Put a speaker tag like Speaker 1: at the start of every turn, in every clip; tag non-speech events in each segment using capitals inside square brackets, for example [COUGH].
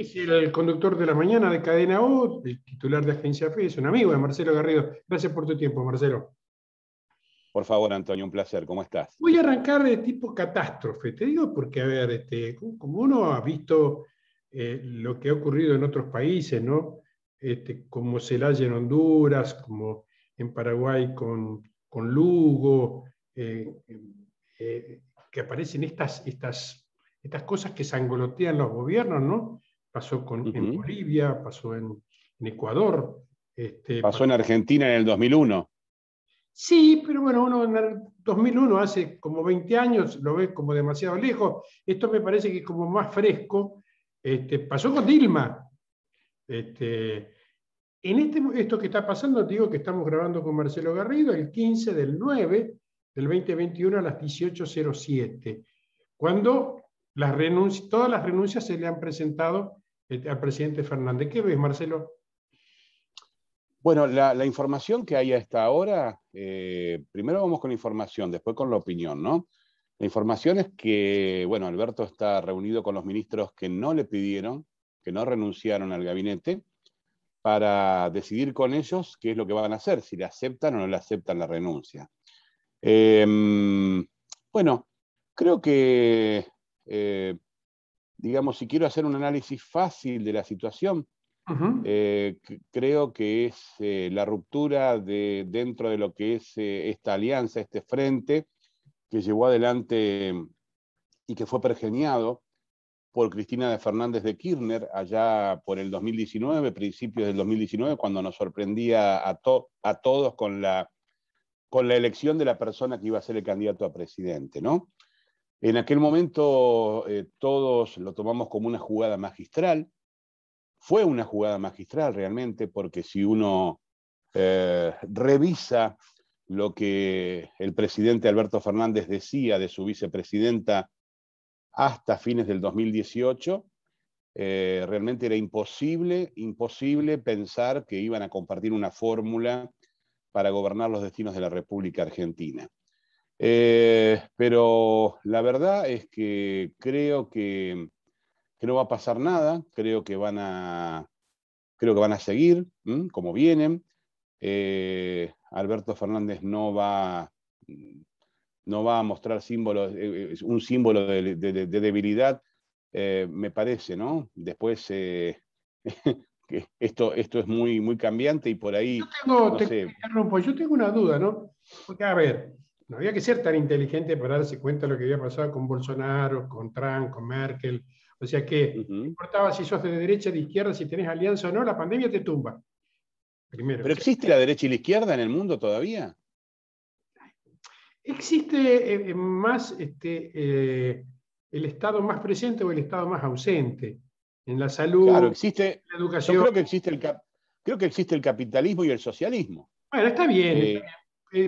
Speaker 1: Es el conductor de la mañana de Cadena O, el titular de Agencia FE, es un amigo de Marcelo Garrido. Gracias por tu tiempo, Marcelo. Por favor, Antonio, un placer. ¿Cómo estás? Voy a arrancar de tipo catástrofe. Te digo porque, a ver, este, como uno ha visto eh, lo que ha ocurrido en otros países, ¿no? Este, como Celaya en Honduras, como en Paraguay con, Lugo, eh, eh, que aparecen estas, estas, estas cosas que sangolotean los gobiernos, ¿no? pasó con, en Bolivia, pasó en, Ecuador. Este,
Speaker 2: pasó, en Argentina en el 2001.
Speaker 1: Sí, pero bueno, uno en el 2001, hace como 20 años, lo ve como demasiado lejos. Esto me parece que es como más fresco. Este, pasó con Dilma. Este, en este, esto que está pasando, digo que estamos grabando con Marcelo Garrido el 15 del 9 del 2021 a las 18.07, cuando las todas las renuncias se le han presentado eh, al presidente Fernández. ¿Qué ves, Marcelo?
Speaker 2: Bueno, la, información que hay hasta ahora, eh, primero vamos con la información, después con la opinión, ¿no? La información es que, bueno, Alberto está reunido con los ministros que no le pidieron, que no renunciaron al gabinete, para decidir con ellos qué es lo que van a hacer, si le aceptan o no le aceptan la renuncia. Eh, mm, bueno, creo que digamos, si quiero hacer un análisis fácil de la situación, eh, creo que es eh, la ruptura de, dentro de lo que es eh, esta alianza, este frente que llevó adelante y que fue pergeniado por Cristina Fernández de Kirchner allá por el 2019, principios del 2019, cuando nos sorprendía a, a todos con la, con la elección de la persona que iba a ser el candidato a presidente, ¿no? En aquel momento eh, todos lo tomamos como una jugada magistral. Fue una jugada magistral realmente, porque si uno eh, revisa lo que el presidente Alberto Fernández decía de su vicepresidenta hasta fines del 2018, eh, realmente era imposible, imposible pensar que iban a compartir una fórmula para gobernar los destinos de la República Argentina. Eh, pero la verdad es que creo que, no va a pasar nada, creo que van a, creo que van a seguir como vienen. Eh, Alberto Fernández no va, no va a mostrar eh, un símbolo de, debilidad, me parece, ¿no? Después [LAUGHS] esto, esto es muy, muy cambiante y por ahí. Yo
Speaker 1: tengo, yo tengo una duda, ¿no? Porque, a ver, no había que ser tan inteligente para darse cuenta de lo que había pasado con Bolsonaro, con Trump, con Merkel. O sea que no importaba si sos de derecha, de izquierda, si tenés alianza o no, la pandemia te tumba.
Speaker 2: Primero. ¿Pero existe la derecha y la izquierda en el mundo todavía?
Speaker 1: Existe eh, eh, más este, eh, el estado más presente o el estado más ausente. En la salud, existe, en la educación. creo que existe
Speaker 2: el, capitalismo y el socialismo.
Speaker 1: Bueno, está bien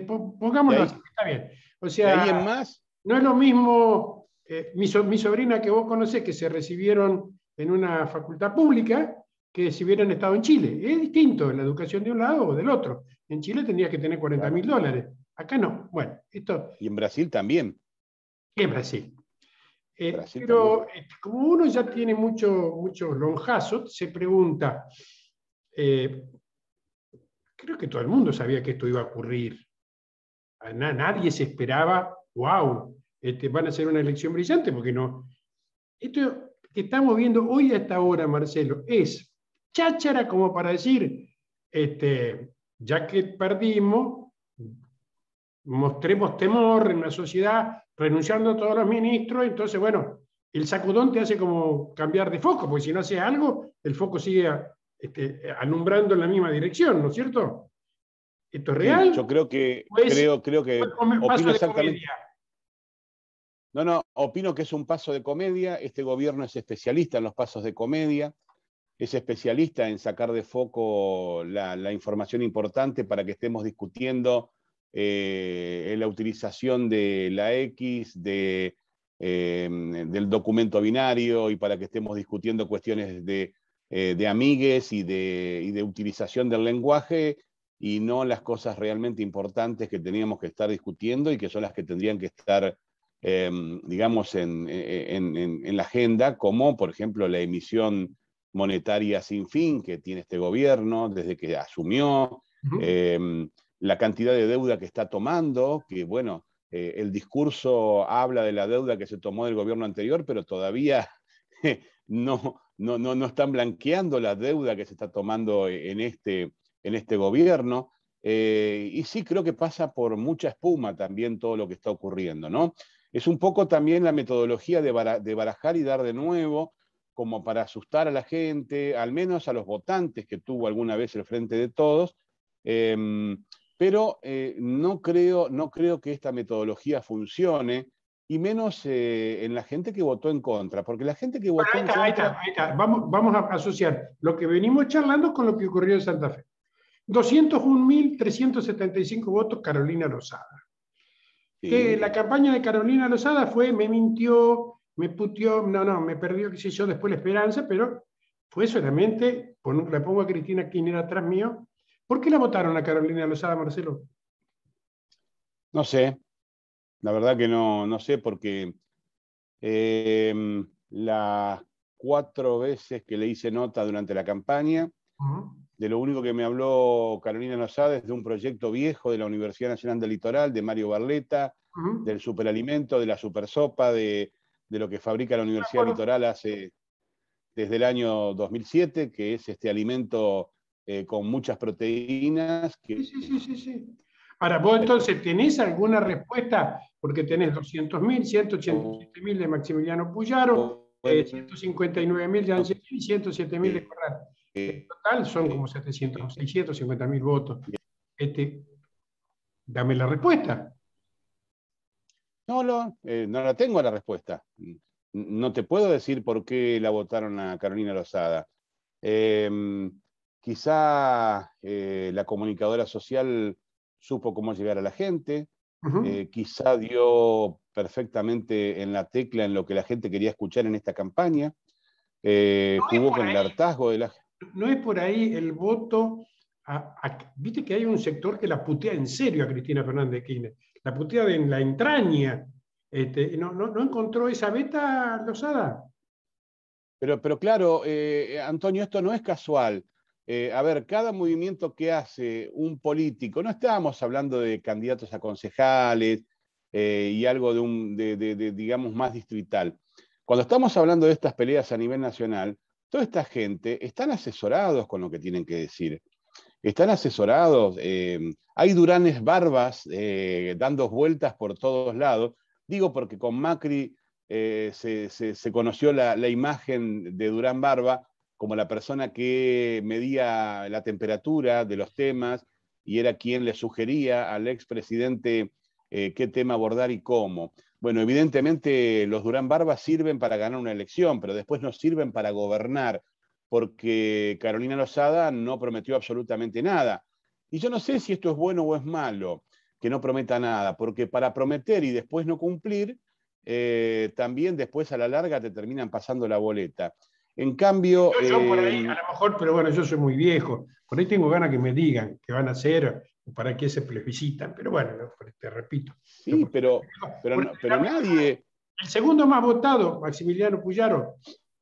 Speaker 1: pongámoslo así, está bien. O sea, más? no es lo mismo eh, mi, sobrina que vos conocés, que se recibieron en una facultad pública, que si hubieran estado en Chile. Es distinto la educación de un lado o del otro. En Chile tendrías que tener 40 mil dólares. Acá no. Bueno, esto.
Speaker 2: Y en Brasil también. Y eh, en Brasil.
Speaker 1: pero este, como uno ya tiene muchos mucho lonjazo se pregunta, eh, creo que todo el mundo sabía que esto iba a ocurrir nadie se esperaba, wow, este, van a ser una elección brillante, porque no. Esto que estamos viendo hoy hasta ahora Marcelo, es cháchara como para decir, este, ya que perdimos, mostremos temor en la sociedad, renunciando a todos los ministros, entonces, bueno, el sacudón te hace como cambiar de foco, porque si no hace algo, el foco sigue este, alumbrando en la misma dirección, ¿no es cierto?
Speaker 2: yo creo que, creo, creo que opino exactamente. No, no, opino que es un paso de comedia. Este gobierno es especialista en los pasos de comedia, es especialista en sacar de foco la, información importante para que estemos discutiendo eh, la utilización de la X, de, eh, del documento binario y para que estemos discutiendo cuestiones de, eh, amigues y de, y de utilización del lenguaje y no las cosas realmente importantes que teníamos que estar discutiendo y que son las que tendrían que estar, em, digamos, en, la agenda, como por ejemplo la emisión monetaria sin fin que tiene este gobierno desde que asumió, em, la cantidad de deuda que está tomando, que bueno, eh, el discurso habla de la deuda que se tomó del gobierno anterior, pero todavía [LAUGHS] no, no, no están blanqueando la deuda que se está tomando en este en este gobierno. Eh, y sí creo que pasa por mucha espuma también todo lo que está ocurriendo, ¿no? Es un poco también la metodología de, barajar y dar de nuevo, como para asustar a la gente, al menos a los votantes que tuvo alguna vez el Frente de Todos. Em, pero eh, no, creo, no creo que esta metodología funcione, y menos eh, en la gente que votó en contra, porque la gente que votó
Speaker 1: en contra... Ahí está, Vamos, vamos a asociar lo que venimos charlando con lo que ocurrió en Santa Fe. 201.375 votos Carolina Lozada. la campaña de Carolina Lozada fue, me mintió, me putió, no, no, me perdió, qué sé yo, después la esperanza, pero fue solamente, le pongo a Cristina era atrás mío. ¿Por qué la votaron a Carolina Lozada, Marcelo?
Speaker 2: No sé, la verdad que no, no sé, porque em, las cuatro veces que le hice nota durante la campaña, de lo único que me habló Carolina Nosada es de un proyecto viejo de la Universidad Nacional del Litoral, de Mario Barleta, del superalimento, de la supersopa, de, de lo que fabrica la Universidad Litoral hace desde el año 2007, que es este alimento eh, con muchas
Speaker 1: proteínas. Que... Sí, sí, sí, sí. Ahora, vos entonces, ¿tenés alguna respuesta? Porque tenés 200.000, 187.000 de Maximiliano Puyaro, 159.000 eh, de Angelini y 107.000 de Corral en total son como 700 mil votos. Este, dame la respuesta.
Speaker 2: No, no, eh, no la tengo la respuesta. No te puedo decir por qué la votaron a Carolina Rosada. Em, quizá eh, la comunicadora social supo cómo llegar a la gente, eh, quizá dio perfectamente en la tecla en lo que la gente quería escuchar en esta campaña, jugó con el hartazgo de la gente
Speaker 1: no es por ahí el voto. Viste que hay un sector que la putea en serio a Cristina Fernández de la putea en la entraña. Este, no, encontró esa meta, Lozada?
Speaker 2: Pero, claro, eh, Antonio, esto no es casual. Eh, a ver, cada movimiento que hace un político, no estábamos hablando de candidatos a concejales eh, y algo de, un, digamos, más distrital. Cuando estamos hablando de estas peleas a nivel nacional, toda esta gente están asesorados con lo que tienen que decir. Están asesorados, eh, hay duranes barbas eh, dando vueltas por todos lados. Digo porque con Macri eh, se, conoció la, imagen de Durán Barba como la persona que medía la temperatura de los temas y era quien le sugería al expresidente qué tema abordar y cómo. Bueno, evidentemente los Durán Barba sirven para ganar una elección, pero después no sirven para gobernar, porque Carolina Lozada no prometió absolutamente nada. Y yo no sé si esto es bueno o es malo, que no prometa nada, porque para prometer y después no cumplir, eh, también después a la larga te terminan pasando la boleta.
Speaker 1: En cambio... Yo, por ahí, eh, a lo mejor, pero bueno, yo soy muy viejo, por ahí tengo ganas que me digan qué van a hacer para qué se plebiscitan, pero bueno, pues, te repito. Sí, pero, pero, nadie... El segundo más votado, Maximiliano Puyaro,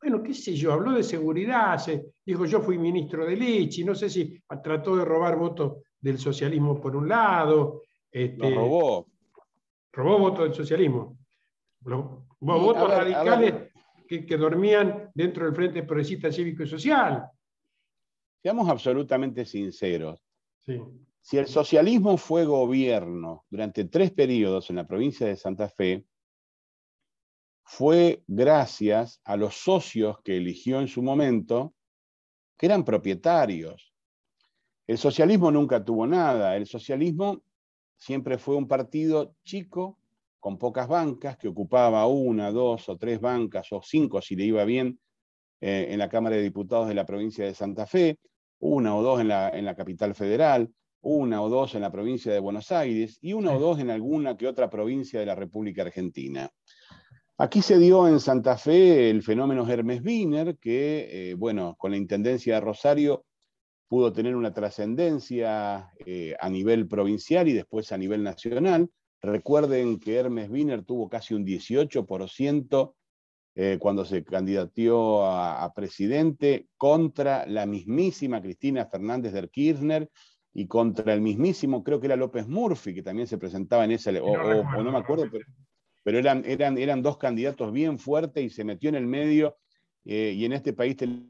Speaker 1: bueno, qué sé yo, habló de seguridad, dijo yo fui ministro de Lichi, no sé si trató de robar votos del socialismo por un lado. Este, Lo robó. Robó votos del socialismo. Hubo votos radicales Que, que dormían dentro del Frente Progresista Cívico y Social. Seamos absolutamente
Speaker 2: sinceros. Sí. Si el socialismo fue gobierno durante tres periodos en la provincia de Santa Fe, fue gracias a los socios que eligió en su momento, que eran propietarios. El socialismo nunca tuvo nada. El socialismo siempre fue un partido chico, con pocas bancas, que ocupaba una, dos o tres bancas, o cinco si le iba bien, eh, en la Cámara de Diputados de la provincia de Santa Fe, una o dos la, en la capital federal, una o dos en la provincia de Buenos Aires y una o dos en alguna que otra provincia de la República Argentina. Aquí se dio en Santa Fe el fenómeno Hermes Wiener, que, eh, bueno, con la Intendencia de Rosario pudo tener una trascendencia eh, a nivel provincial y después a nivel nacional. Recuerden que Hermes Wiener tuvo casi un 18% eh, cuando se candidatió a, a, presidente contra la mismísima Cristina Fernández del Kirchner y contra el mismísimo, creo que era López Murphy, que también se presentaba en esa, o, no me acuerdo, pero, pero eran, eran, eran, dos candidatos bien fuertes y se metió en el medio. Eh, y en este país tener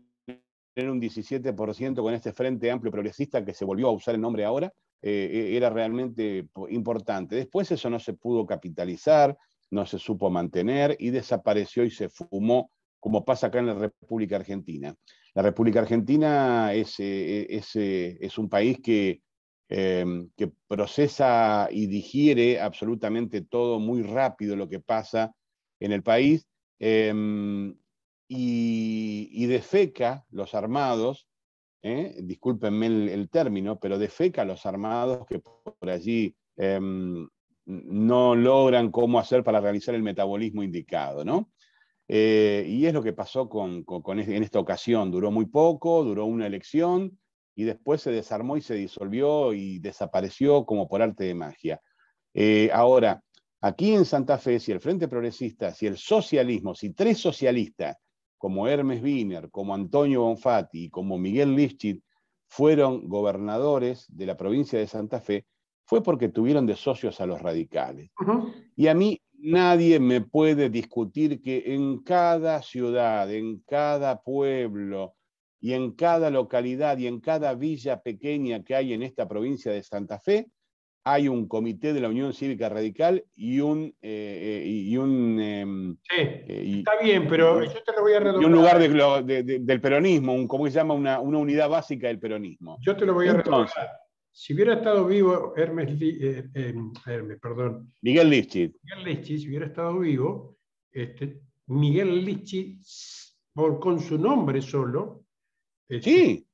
Speaker 2: un 17% con este Frente Amplio Progresista que se volvió a usar el nombre ahora, eh, eh, era realmente importante. Después eso no se pudo capitalizar, no se supo mantener y desapareció y se fumó, como pasa acá en la República Argentina. La República Argentina es, eh, eh, eh, un país em, que, procesa y digiere absolutamente todo muy rápido lo que pasa en el país em, y, defeca los armados, discúlpenme el, el, término, pero defeca los armados que por allí em, no logran cómo hacer para realizar el metabolismo indicado, ¿no? Eh, y es lo que pasó con, en esta ocasión. Duró muy poco, duró una elección y después se desarmó y se disolvió y desapareció como por arte de magia. Eh, ahora, aquí en Santa Fe, si el Frente Progresista, si el socialismo, si tres socialistas como Hermes Wiener, como Antonio Bonfatti y como Miguel Lifchit fueron gobernadores de la provincia de Santa Fe, fue porque tuvieron de socios a los radicales. Y a mí Nadie me puede discutir que en cada ciudad, en cada pueblo y en cada localidad y en cada villa pequeña que hay en esta provincia de Santa Fe, hay un comité de la Unión Cívica Radical y un... Eh, eh y un em, sí, eh, está bien, pero yo te lo voy a redoblar. Y un lugar del peronismo, un, ¿cómo se llama? Una, unidad básica del peronismo. Yo te lo voy a retomar.
Speaker 1: Si hubiera estado vivo Hermes, eh, eh, em, perdón, Miguel Lichi. Miguel Lichi, si hubiera estado vivo, este, Miguel Lichi, con su nombre solo. Este, sí.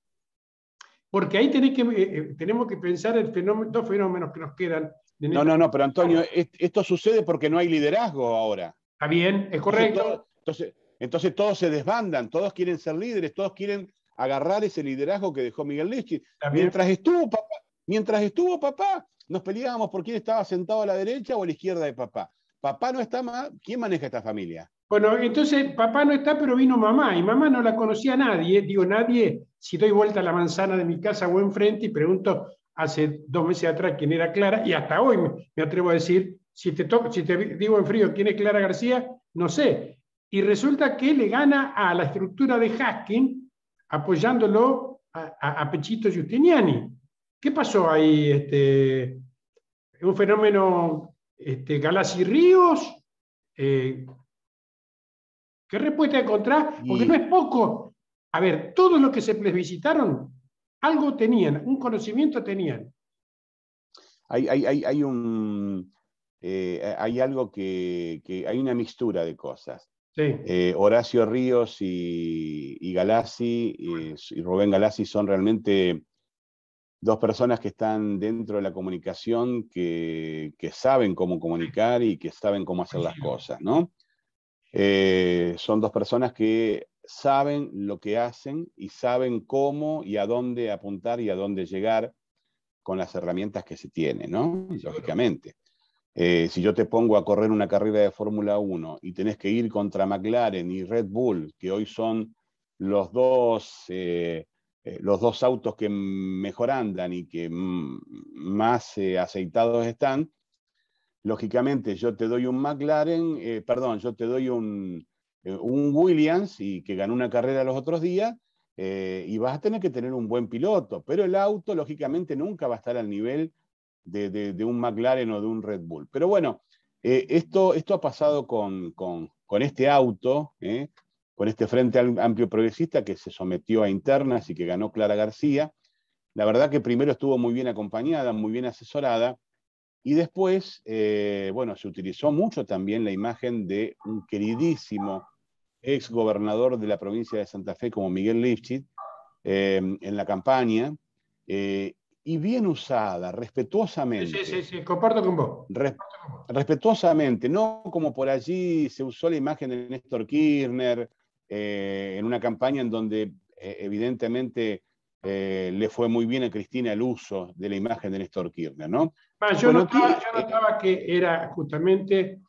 Speaker 1: Porque ahí que, eh, tenemos que pensar el fenómeno, dos fenómenos que nos quedan. No, no, no, pero Antonio, esto sucede
Speaker 2: porque no hay liderazgo ahora. Está
Speaker 1: bien, es correcto.
Speaker 2: Entonces, entonces, todos se desbandan, todos quieren ser líderes, todos quieren agarrar ese liderazgo que dejó Miguel Lichi. Mientras estuvo papá, Mientras estuvo papá, nos peleábamos por quién estaba sentado a la derecha o a la izquierda de papá. Papá no está más, ¿quién maneja esta familia?
Speaker 1: Bueno, entonces papá no está, pero vino mamá, y mamá no la conocía a nadie. Digo, nadie, si doy vuelta a la manzana de mi casa o enfrente y pregunto hace dos meses atrás quién era Clara, y hasta hoy me, atrevo a decir, si te, si te digo en frío quién es Clara García, no sé. Y resulta que le gana a la estructura de Haskin apoyándolo a, a, Pechito Giustiniani. ¿Qué pasó ahí? Este, ¿Un fenómeno este, Galassi Ríos? Eh, ¿Qué respuesta encontrás? Porque no es poco. A ver, todos los que se les visitaron, algo tenían, un conocimiento tenían.
Speaker 2: Hay, un, eh, hay algo que, hay una mixtura de cosas. Eh, Horacio Ríos y, y Galassi y Rubén Galassi son realmente dos personas que están dentro de la comunicación, que, saben cómo comunicar y que saben cómo hacer las cosas, ¿no? Eh, son dos personas que saben lo que hacen y saben cómo y a dónde apuntar y a dónde llegar con las herramientas que se tienen, ¿no? Lógicamente. Eh, si yo te pongo a correr una carrera de Fórmula 1 y tenés que ir contra McLaren y Red Bull, que hoy son los dos... Eh, eh, los dos autos que mejor andan y que más eh, aceitados están, lógicamente yo te doy un McLaren, eh, perdón, yo te doy un, Williams y que ganó una carrera los otros días, y vas a tener que tener un buen piloto, pero el auto lógicamente nunca va a estar al nivel de, un McLaren o de un Red Bull. Pero bueno, esto, esto ha pasado con, con este auto, con este Frente Amplio Progresista que se sometió a internas y que ganó Clara García. La verdad que primero estuvo muy bien acompañada, muy bien asesorada, y después, eh, bueno, se utilizó mucho también la imagen de un queridísimo ex gobernador de la provincia de Santa Fe como Miguel Lifschitz eh, en la campaña, eh, y bien usada, respetuosamente. Sí, sí, sí, comparto con vos. respetuosamente, no como por allí se usó la imagen de Néstor Kirchner eh, en una campaña en donde eh, evidentemente eh, le fue muy bien a Cristina el
Speaker 1: uso de la imagen de Néstor Kirchner, ¿no? Ah, yo, notaba, que era justamente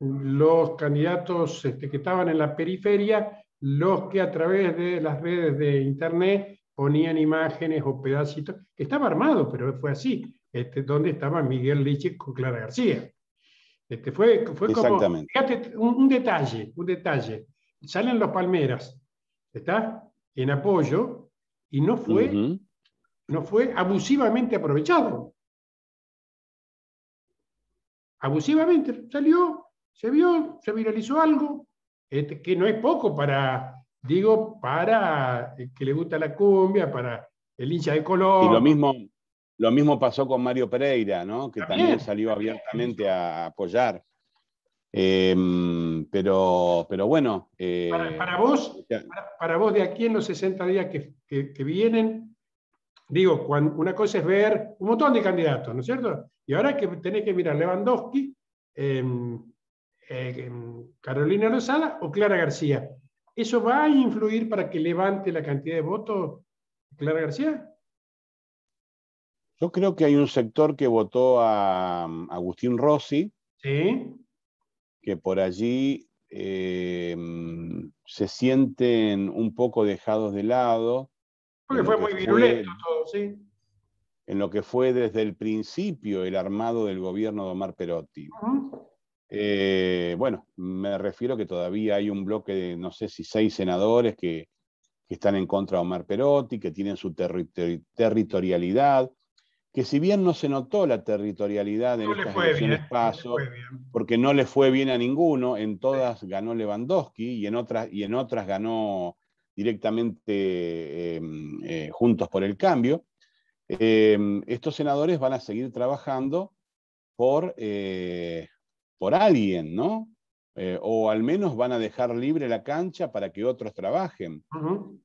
Speaker 1: los candidatos este, que estaban en la periferia los que a través de las redes de internet ponían imágenes o pedacitos, que estaba armado, pero fue así, este, donde estaba Miguel Liche con Clara García. Este, fue, fue como, fíjate, un detalle, un detalle salen los Palmeras, ¿está? En apoyo y no fue, no fue abusivamente aprovechado. Abusivamente salió, se vio, se viralizó algo, este, que no es poco para, digo, para el eh, que le gusta la cumbia, para el hincha de color. Y lo mismo,
Speaker 2: lo mismo pasó con Mario Pereira, Que también salió abiertamente a apoyar. Em, pero, pero bueno. Eh, para,
Speaker 1: vos, para, vos, de aquí en los 60 días que, vienen, digo, una cosa es ver un montón de candidatos, ¿no es cierto? Y ahora que tenés que mirar Lewandowski, em, eh, em, Carolina Rosada o Clara García. ¿Eso va a influir para que levante la cantidad de votos Clara García?
Speaker 2: Yo creo que hay un sector que votó a Agustín Rossi.
Speaker 1: Sí
Speaker 2: que por allí eh, se sienten un poco dejados de lado.
Speaker 1: Porque fue muy virulento todo, sí.
Speaker 2: En lo que fue desde el principio el armado del gobierno de Omar Perotti. Eh, bueno, me refiero que todavía hay un bloque de, no sé si seis senadores que, están en contra de Omar Perotti, que tienen su territorialidad, que si bien no se notó la territorialidad en estas paso, porque no le fue bien a ninguno, en todas ganó Lewandowski y en otras, y en otras ganó directamente em, eh, Juntos por el Cambio, em, estos senadores van a seguir trabajando por, eh, por alguien, ¿no? Eh, o al menos van a dejar libre la cancha para que otros trabajen.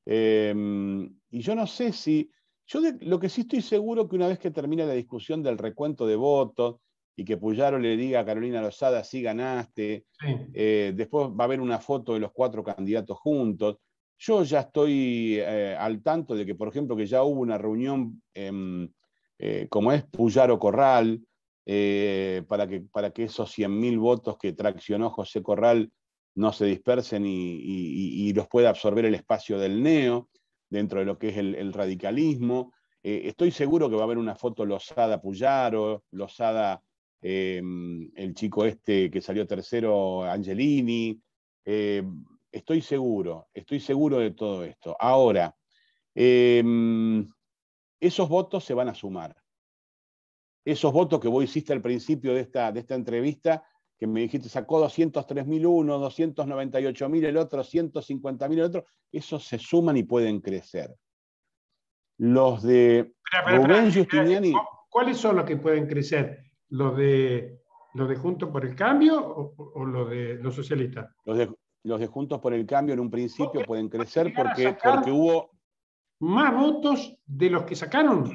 Speaker 2: Em, y yo no sé si yo lo que sí estoy seguro que una vez que termine la discusión del recuento de votos y que Puyaro le diga a Carolina Rosada sí ganaste, eh, después va a haber una foto de los cuatro candidatos juntos. Yo ya estoy eh, al tanto de que, por ejemplo, que ya hubo una reunión, em, eh, como es Puyaro Corral, para, que, para que esos 100.000 votos que traccionó José Corral no se dispersen y los pueda absorber el espacio del NEO dentro de lo que es el, radicalismo. Eh, estoy seguro que va a haber una foto Lozada Puyaro, Lozada, eh, el chico este que salió tercero, Angelini. Eh, estoy seguro, estoy seguro de todo esto. Ahora, esos votos se van a sumar. Esos votos que vos hiciste al principio de esta, de esta entrevista que me dijiste sacó 203.000 uno, 298.000 el otro, 150.000 el otro, esos se suman y pueden crecer. Los de eh,
Speaker 1: ¿Cuáles son los que pueden crecer? ¿Los de, los de Juntos por el Cambio o, los de los socialistas?
Speaker 2: Los de, los de, Juntos por el Cambio en un principio pueden crecer
Speaker 1: porque, porque hubo... Más votos de los que sacaron.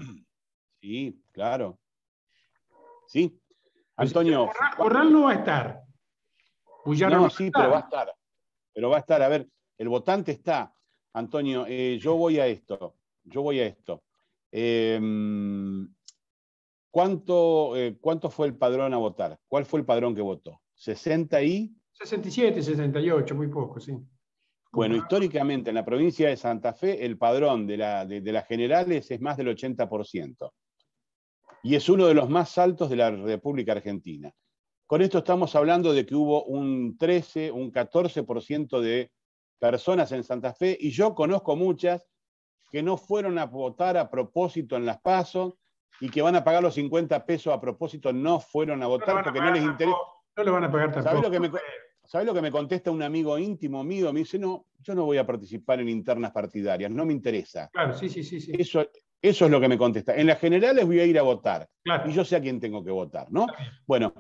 Speaker 1: Sí, claro. Sí, pues Antonio. Corral, no va a estar.
Speaker 2: no, sí, pero va a estar. Pero va a estar. A ver, el votante está. Antonio, eh, yo voy a esto. Yo voy a esto. Em, eh, ¿cuánto, fue el padrón a votar? ¿Cuál fue el padrón que votó?
Speaker 1: ¿60 y? 67, 68, muy poco, sí.
Speaker 2: Bueno, históricamente en la provincia de Santa Fe el padrón de, de las generales es más del 80% y es uno de los más altos de la República Argentina. Con esto estamos hablando de que hubo un 13, un 14% de personas en Santa Fe y yo conozco muchas que no fueron a votar a propósito en las PASO y que van a pagar los 50 pesos a propósito, no fueron a votar porque no les interesa. No lo van a pagar tampoco. ¿Sabés lo, que me, contesta un amigo íntimo mío? Me dice, no, yo no voy a participar en internas partidarias, no me interesa. Claro, sí, sí, sí. sí. Eso, eso es lo que me contesta. En las generales voy a ir a votar. Y yo sé a quién tengo que votar, ¿no? Bueno,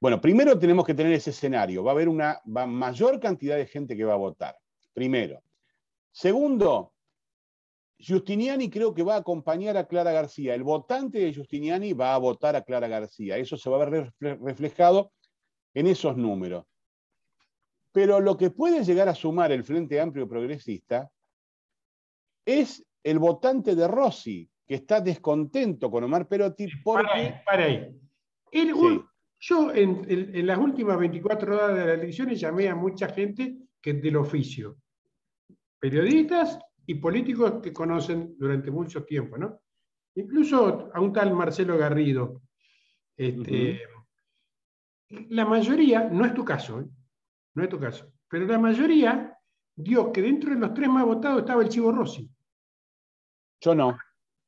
Speaker 2: bueno, primero tenemos que tener ese escenario. Va a haber una mayor cantidad de gente que va a votar. Primero. Segundo, Justiniani creo que va a acompañar a Clara García. El votante de Justiniani va a votar a Clara García. Eso se va a ver reflejado en esos números. Pero lo que puede llegar a sumar el Frente Amplio Progresista es el votante de Rossi, que está descontento con
Speaker 1: Omar Perotti por Para ahí, yo en, las últimas 24 horas de las elecciones llamé a mucha gente que del oficio, periodistas y políticos que conocen durante mucho tiempo, ¿no? Incluso a un tal Marcelo Garrido. Este, la mayoría, no es tu caso, ¿eh? no es tu caso, pero la mayoría dio que dentro de los tres más votados estaba el Chivo Rossi. Yo no.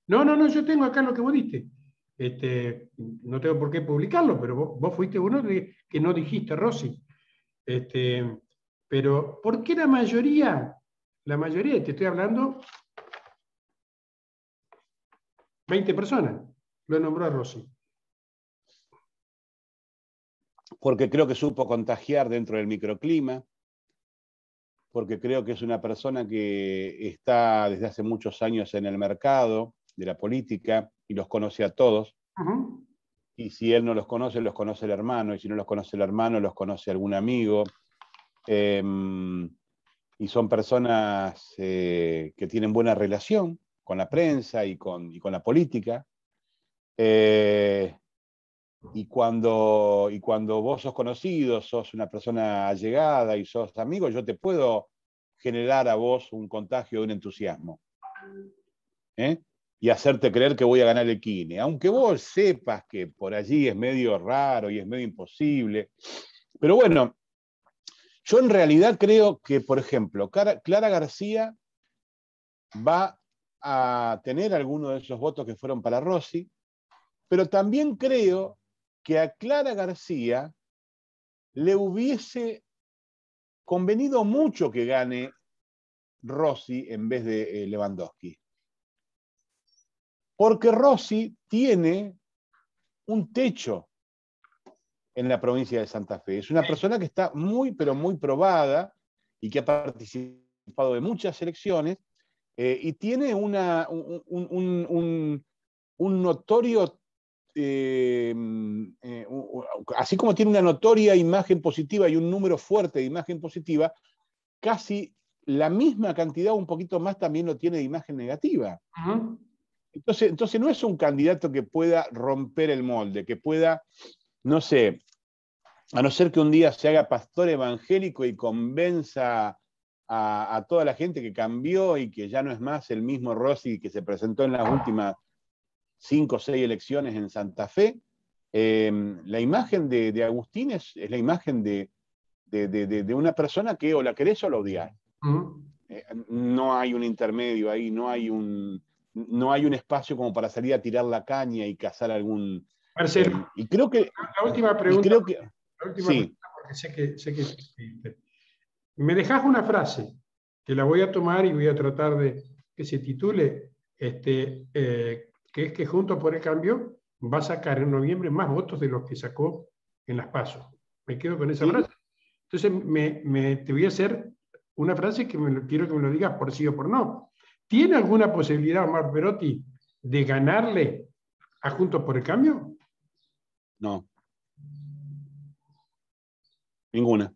Speaker 1: No, no, no, yo tengo acá lo que vos diste. Este, no tengo por qué publicarlo, pero vos, fuiste uno que no dijiste, Rossi. Este, pero, ¿por qué la mayoría? La mayoría, te estoy hablando, 20 personas, lo nombró a Rossi.
Speaker 2: Porque creo que supo contagiar dentro del microclima porque creo que es una persona que está desde hace muchos años en el mercado de la política y los conoce a todos. Y si él no los conoce, los conoce el hermano, y si no los conoce el hermano, los conoce algún amigo. Em, y son personas eh, que tienen buena relación con la prensa y con, y con la política. Eh, y cuando, y cuando vos sos conocido, sos una persona allegada y sos amigo, yo te puedo generar a vos un contagio de un entusiasmo. ¿eh? Y hacerte creer que voy a ganar el kine. Aunque vos sepas que por allí es medio raro y es medio imposible. Pero bueno, yo en realidad creo que, por ejemplo, Clara, Clara García va a tener algunos de esos votos que fueron para Rossi, pero también creo que a Clara García le hubiese convenido mucho que gane Rossi en vez de eh, Lewandowski. Porque Rossi tiene un techo en la provincia de Santa Fe. Es una persona que está muy, pero muy probada y que ha participado de muchas elecciones eh, y tiene un, notorio un, un notorio eh, mm, eh, así como tiene una notoria imagen positiva y un número fuerte de imagen positiva, casi la misma cantidad, O un poquito más, también lo tiene de imagen negativa. entonces, entonces, no es un candidato que pueda romper el molde, que pueda, no sé, a no ser que un día se haga pastor evangélico y convenza a, a toda la gente que cambió y que ya no es más el mismo Rossi que se presentó en las últimas cinco o seis elecciones en Santa Fe. Em, la imagen de, Agustín es, la imagen de, de, una persona que o la querés o la odias. Eh, no hay un intermedio ahí, no hay un, no hay un espacio como para salir a tirar la caña
Speaker 1: y cazar algún... Em, y creo que... La última pregunta, la última porque sé que, Me dejas una frase que la voy a tomar y voy a tratar de que se titule este, eh, que es que Juntos por el Cambio va a sacar en noviembre más votos de los que sacó en las pasos. Me quedo con esa frase. Entonces, me, te voy a hacer una frase que me quiero que me lo digas por sí o por no. ¿Tiene alguna posibilidad Omar Perotti de ganarle a Juntos por el Cambio? No.
Speaker 2: Ninguna.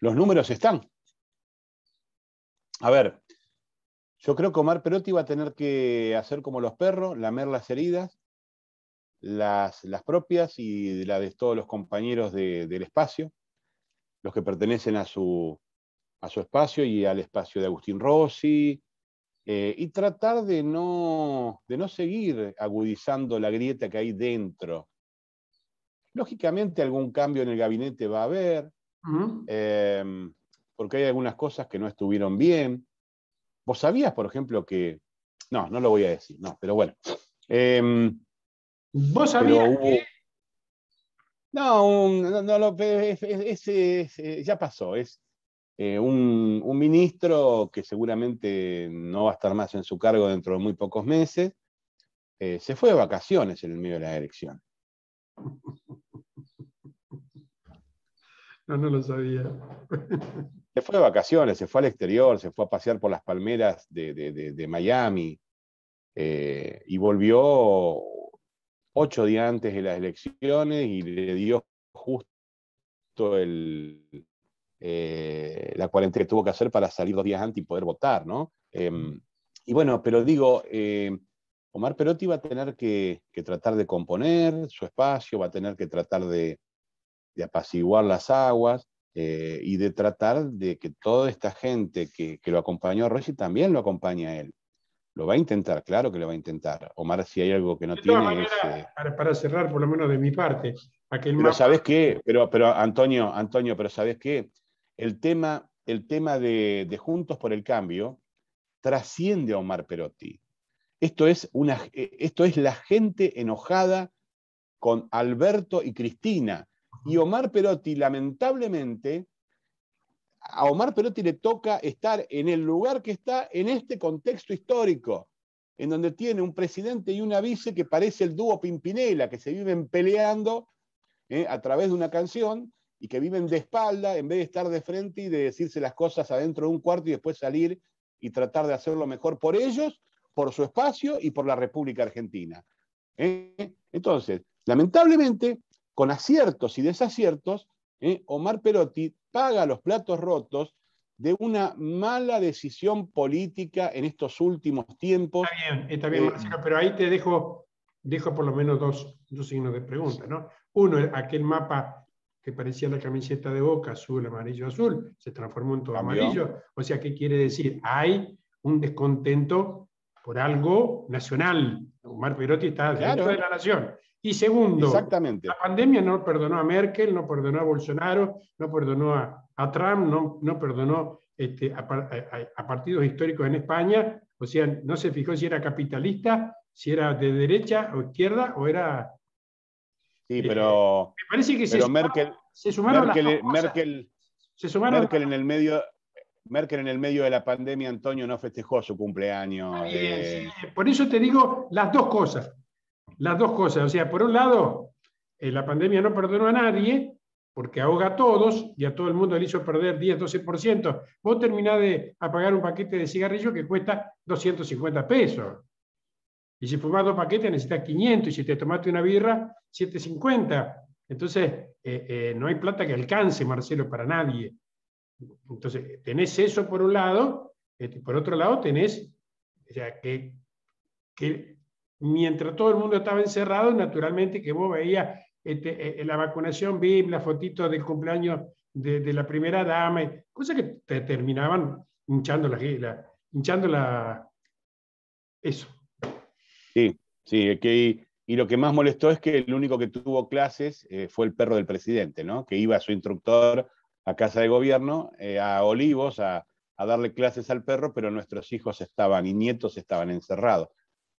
Speaker 2: Los números están. A ver, yo creo que Omar Perotti va a tener que hacer como los perros, lamer las heridas, las, propias y las de todos los compañeros del espacio, los que pertenecen a su, espacio y al espacio de Agustín Rossi, eh, y tratar de no, de no seguir agudizando la grieta que hay dentro. Lógicamente algún cambio en el gabinete va a haber, eh, porque hay algunas cosas que no estuvieron bien, ¿Vos sabías, por ejemplo, que... No, no lo voy a decir, no, pero bueno. Em, ¿Vos sabías que... No, no, eh, ya pasó. Es eh, un, ministro que seguramente no va a estar más en su cargo dentro de muy pocos meses. Eh, se fue de vacaciones en el medio de la elección. [LAUGHS]
Speaker 1: No, no lo sabía. [LAUGHS]
Speaker 2: Se fue de vacaciones, se fue al exterior, se fue a pasear por las palmeras de, Miami eh, y volvió ocho días antes de las elecciones y le dio justo eh, la cuarentena que tuvo que hacer para salir dos días antes y poder votar, ¿no? Em, y bueno, pero digo, em, Omar Perotti va a tener que, tratar de componer su espacio, va a tener que tratar de, de apaciguar las aguas. Eh, y de tratar de que toda esta gente que, lo acompañó a Rossi también lo acompañe a él. Lo va a intentar, claro que lo va a intentar. Omar, si hay algo que no tiene. Eh,
Speaker 1: para, cerrar, por lo menos de mi parte.
Speaker 2: pero sabes qué, pero, pero Antonio, Antonio, pero sabes qué, el tema, el tema de, Juntos por el Cambio trasciende a Omar Perotti. Esto es, una, eh, esto es la gente enojada con Alberto y Cristina y Omar Perotti, lamentablemente, a Omar Perotti le toca estar en el lugar que está en este contexto histórico, en donde tiene un presidente y una vice que parece el dúo Pimpinela, que se viven peleando ¿eh? a través de una canción y que viven de espalda en vez de estar de frente y de decirse las cosas adentro de un cuarto y después salir y tratar de hacerlo mejor por ellos, por su espacio y por la República Argentina. ¿eh? Entonces, lamentablemente, con aciertos y desaciertos, ¿eh? Omar Perotti paga los platos rotos de una mala decisión política en estos últimos tiempos. Está bien, está bien, eh,
Speaker 1: pero ahí te dejo, dejo por lo menos dos, dos signos de pregunta. ¿no? Uno, aquel mapa que parecía la camiseta de boca, azul, amarillo, azul, se transformó en todo amarillo. O sea, ¿qué quiere decir? Hay un descontento por algo nacional. Omar Perotti está dentro de la nación. Y segundo, la pandemia no perdonó a Merkel, no perdonó a Bolsonaro, no perdonó a, Trump, no, perdonó este, a, partidos históricos en España, o sea, no se fijó si era capitalista, si era de derecha o izquierda o era...
Speaker 2: Sí, este, pero... me
Speaker 1: parece que pero Merkel, se Merkel, Merkel, en el medio...
Speaker 2: Merkel en el medio de la pandemia, Antonio, no festejó su cumpleaños. Eh.
Speaker 1: Por eso te digo las dos cosas las dos cosas. O sea, por un lado, eh, la pandemia no perdonó a nadie porque ahoga a todos y a todo el mundo le hizo perder 10, 12%. Vos terminás de apagar un paquete de cigarrillo que cuesta 250 pesos. Y si fumás dos paquetes necesitas 500 y si te tomaste una birra, 750. Entonces, eh, eh, no hay plata que alcance, Marcelo, para nadie. Entonces, tenés eso por un lado, y este, por otro lado tenés que, que mientras todo el mundo estaba encerrado, naturalmente que vos veías este, eh, la vacunación vi las fotitos del cumpleaños de, la primera dama, cosas que te terminaban hinchando la, hinchando eso.
Speaker 2: Sí, sí, y lo que más molestó es que el único que tuvo clases eh, fue el perro del presidente, ¿no? Que iba su instructor a casa de gobierno, eh, a Olivos, a, a, darle clases al perro, pero nuestros hijos estaban y nietos estaban encerrados.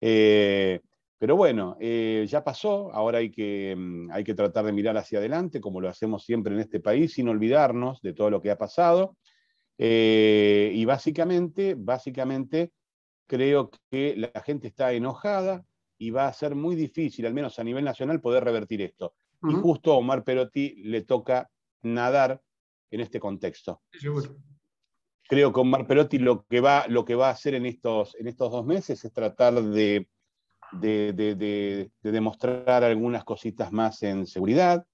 Speaker 2: Eh, pero bueno, eh, ya pasó, ahora hay que, mm, hay que tratar de mirar hacia adelante, como lo hacemos siempre en este país, sin olvidarnos de todo lo que ha pasado. Eh, y básicamente, básicamente, creo que la gente está enojada y va a ser muy difícil, al menos a nivel nacional, poder revertir esto. Y justo a Omar Perotti le toca nadar en este contexto creo con Mar Perotti lo que va, lo que va a hacer en estos, en estos dos meses es tratar de, de, demostrar algunas cositas más en seguridad.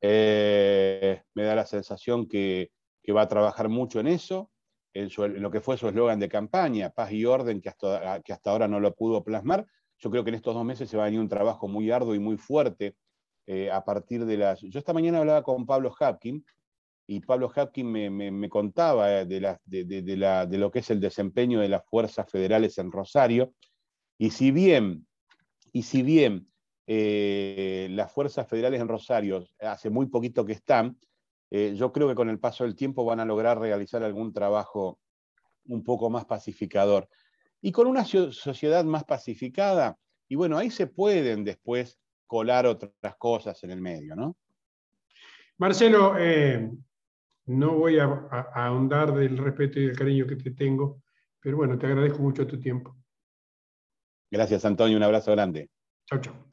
Speaker 2: Eh, me da la sensación que, va a trabajar mucho en eso, en, lo que fue su eslogan de campaña, paz y orden, que hasta, que hasta ahora no lo pudo plasmar. Yo creo que en estos dos meses se va a venir un trabajo muy arduo y muy fuerte eh, a partir de las... Yo esta mañana hablaba con Pablo Hapkin, y Pablo Hapkin me, contaba eh, de, lo que es el desempeño de las fuerzas federales en Rosario, y si bien, eh, las fuerzas federales en Rosario hace muy poquito que están, eh, yo creo que con el paso del tiempo van a lograr realizar algún trabajo un poco más pacificador. Y con una sociedad más pacificada, y bueno, ahí se pueden después colar otras cosas en el medio, ¿no?
Speaker 1: Marcelo, no voy a, ahondar del respeto y del cariño que te tengo, pero bueno, te agradezco mucho tu tiempo.
Speaker 2: Gracias, Antonio. Un abrazo grande.
Speaker 1: Chao, chao.